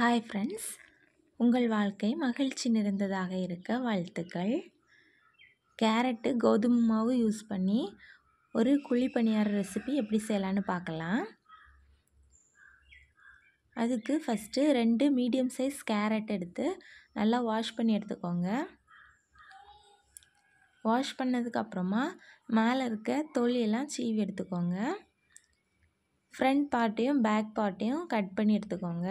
hi friends உங்கள் வாழ்க்கை மகிழ்ச்சி நிறைந்ததாக இருக்க வாழ்த்துக்கள் கேரட்டு கோதுமை மாவு யூஸ் பண்ணி ஒரு குழி பணியார ரெசிபி எப்படி செய்யலான்னு பார்க்கலாம் அதுக்கு ஃபஸ்ட்டு ரெண்டு மீடியம் சைஸ் கேரட் எடுத்து நல்லா வாஷ் பண்ணி எடுத்துக்கோங்க வாஷ் பண்ணதுக்கப்புறமா மேலே இருக்க தொலியெல்லாம் சீவி எடுத்துக்கோங்க ஃப்ரண்ட் பார்ட்டையும் பேக் பார்ட்டையும் கட் பண்ணி எடுத்துக்கோங்க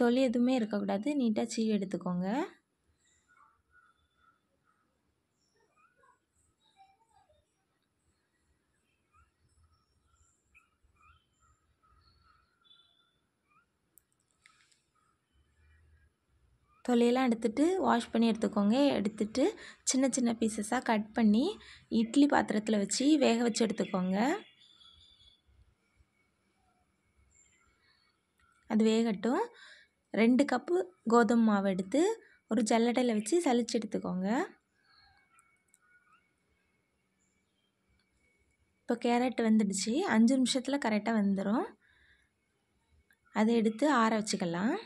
தொலி எதுவுமே இருக்கக்கூடாது நீட்டாக சீ எடுத்துக்கோங்க தொலையெல்லாம் எடுத்துட்டு வாஷ் பண்ணி எடுத்துக்கோங்க எடுத்துட்டு சின்ன சின்ன பீசஸாக கட் பண்ணி இட்லி பாத்திரத்தில் வச்சு வேக வச்சு எடுத்துக்கோங்க அது வேகட்டும் ரெண்டு கப்பு கோதுமை மாவு எடுத்து ஒரு ஜல்லடையில் வச்சு சளிச்சு எடுத்துக்கோங்க இப்போ கேரட் வந்துடுச்சு அஞ்சு நிமிஷத்தில் கரெக்டாக வந்துடும் அதை எடுத்து ஆற வச்சுக்கலாம்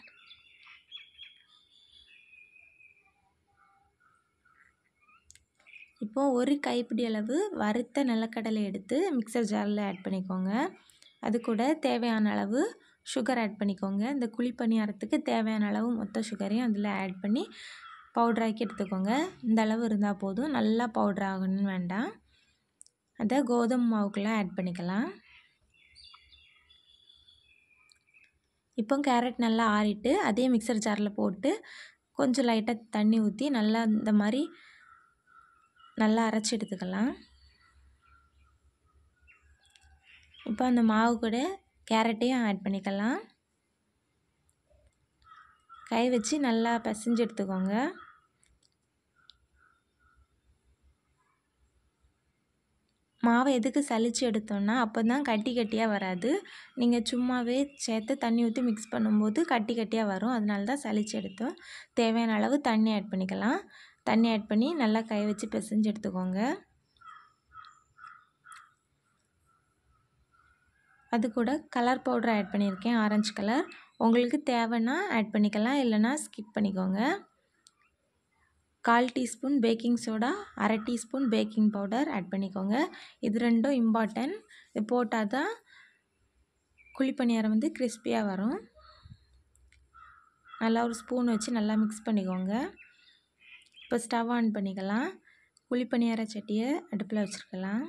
இப்போது ஒரு கைப்பிடி அளவு வறுத்த நிலக்கடலை எடுத்து மிக்சர் ஜாரில் ஆட் பண்ணிக்கோங்க அது கூட தேவையான அளவு சுகர் ஆட் பண்ணிக்கோங்க இந்த குழி பணியாரத்துக்கு தேவையான அளவு மொத்த சுகரையும் அதில் ஆட் பண்ணி பவுட்ராக்கி எடுத்துக்கோங்க இந்த அளவு இருந்தால் போதும் நல்லா பவுட்ரு ஆகணும்னு வேண்டாம் அதை கோதுமை மாவுக்கெல்லாம் ஆட் பண்ணிக்கலாம் இப்போ கேரட் நல்லா ஆறிட்டு அதே மிக்சர் ஜாரில் போட்டு கொஞ்சம் லைட்டாக தண்ணி ஊற்றி நல்லா இந்த மாதிரி நல்லா அரைச்சி எடுத்துக்கலாம் இப்போ அந்த மாவு கூட கேரட்டையும் ஆட் பண்ணிக்கலாம் கை வச்சு நல்லா பிசைஞ்சு எடுத்துக்கோங்க மாவை எதுக்கு சளிச்சு எடுத்தோன்னா அப்போ தான் கட்டி கட்டியாக வராது நீங்கள் சும்மாவே சேர்த்து தண்ணி ஊற்றி மிக்ஸ் பண்ணும்போது கட்டி கட்டியாக வரும் அதனால தான் சளிச்சு எடுத்தோம் தேவையான அளவு தண்ணி ஆட் பண்ணிக்கலாம் தண்ணி ஆட் பண்ணி நல்லா கை வச்சு பிசைஞ்சு எடுத்துக்கோங்க அது கூட கலர் பவுடர் ஆட் பண்ணியிருக்கேன் ஆரஞ்சு கலர் உங்களுக்கு தேவைன்னா ஆட் பண்ணிக்கலாம் இல்லைனா ஸ்கிப் பண்ணிக்கோங்க கால் டீஸ்பூன் பேக்கிங் சோடா அரை டீஸ்பூன் பேக்கிங் பவுடர் ஆட் பண்ணிக்கோங்க இது ரெண்டும் இம்பார்ட்டன்ட் இது போட்டால் தான் குழிப்பணியாரம் வந்து கிறிஸ்பியாக வரும் நல்லா ஒரு ஸ்பூன் வச்சு நல்லா மிக்ஸ் பண்ணிக்கோங்க இப்போ ஸ்டவ் ஆன் பண்ணிக்கலாம் குழிப்பணியார சட்டியை அடுப்பில் வச்சுருக்கலாம்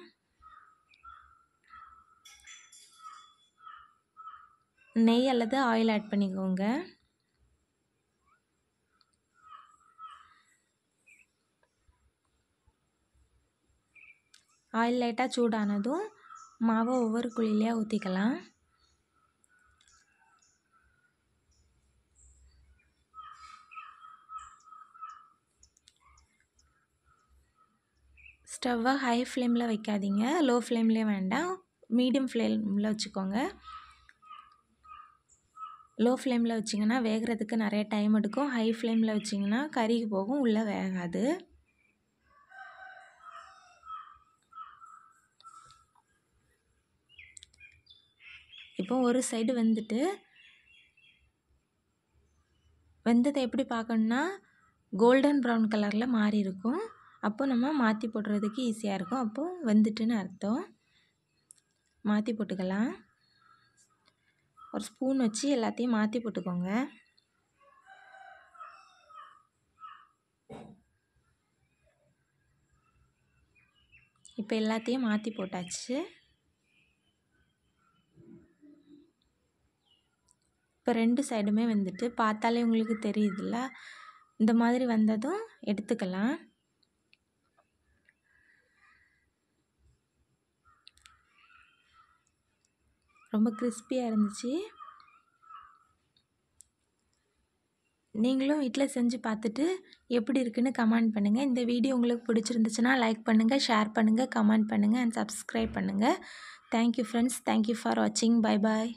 நெய் அல்லது ஆயில் ஆட் பண்ணிக்கோங்க ஆயில் லைட்டாக சூடானதும் மாவை ஒவ்வொரு குழிலையாக ஊற்றிக்கலாம் ஸ்டவ்வை ஹை ஃப்ளேமில் வைக்காதீங்க லோ ஃப்ளேம்லேயே வேண்டாம் மீடியம் ஃப்ளேமில் வச்சுக்கோங்க லோ ஃப்ளேமில் வச்சிங்கன்னா வேகிறதுக்கு நிறைய டைம் எடுக்கும் ஹை ஃப்ளேமில் வச்சிங்கன்னா கறிக்கு போகும் உள்ளே வேகாது இப்போ ஒரு சைடு வந்துட்டு வெந்ததை எப்படி பார்க்கணுன்னா கோல்டன் ப்ரௌன் கலரில் மாறி இருக்கும் அப்போ நம்ம மாற்றி போடுறதுக்கு ஈஸியாக இருக்கும் அப்போது வெந்துட்டுன்னு அர்த்தம் மாற்றி போட்டுக்கலாம் ஒரு ஸ்பூன் வச்சு எல்லாத்தையும் மாற்றி போட்டுக்கோங்க இப்போ எல்லாத்தையும் மாற்றி போட்டாச்சு இப்போ ரெண்டு சைடுமே வந்துட்டு பார்த்தாலே உங்களுக்கு தெரியுதுல்ல இந்த மாதிரி வந்ததும் எடுத்துக்கலாம் ரொம்ப கிறிஸ்பியாக இருந்துச்சு நீங்களும் வீட்டில் செஞ்சு பார்த்துட்டு எப்படி இருக்குன்னு கமெண்ட் பண்ணுங்கள் இந்த வீடியோ உங்களுக்கு பிடிச்சிருந்துச்சுன்னா லைக் பண்ணுங்கள் ஷேர் பண்ணுங்கள் கமெண்ட் பண்ணுங்கள் அண்ட் சப்ஸ்கிரைப் பண்ணுங்கள் தேங்க்யூ ஃப்ரெண்ட்ஸ் தேங்க்யூ ஃபார் வாட்சிங் பை பாய்